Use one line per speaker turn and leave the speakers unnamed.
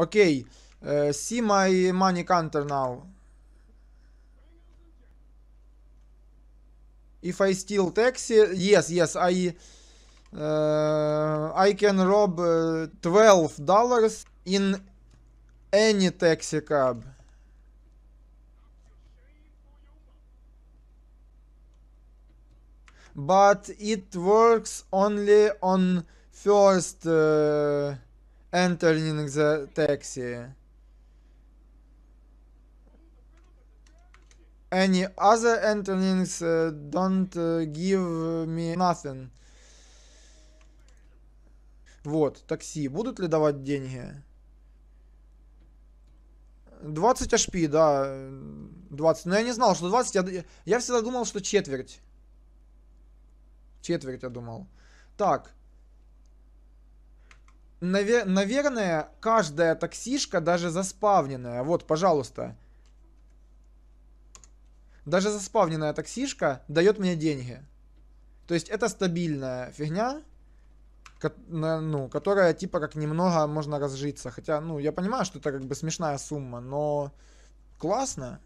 Okay, uh, see my money counter now. If I steal taxi, yes, yes, I uh, I can rob uh, twelve dollars in any taxi cab. But it works only on first. Uh, Entering the taxi. Any other enterings uh, don't uh, give me nothing. Вот, такси. Будут ли давать деньги? 20 HP, да. 20. Но я не знал, что 20. Я, я всегда думал, что четверть. Четверть я думал. Так. Навер наверное, каждая таксишка, даже заспавненная, вот, пожалуйста. Даже заспавненная таксишка дает мне деньги. То есть это стабильная фигня, ну, которая типа как немного можно разжиться. Хотя, ну, я понимаю, что это как бы смешная сумма, но классно.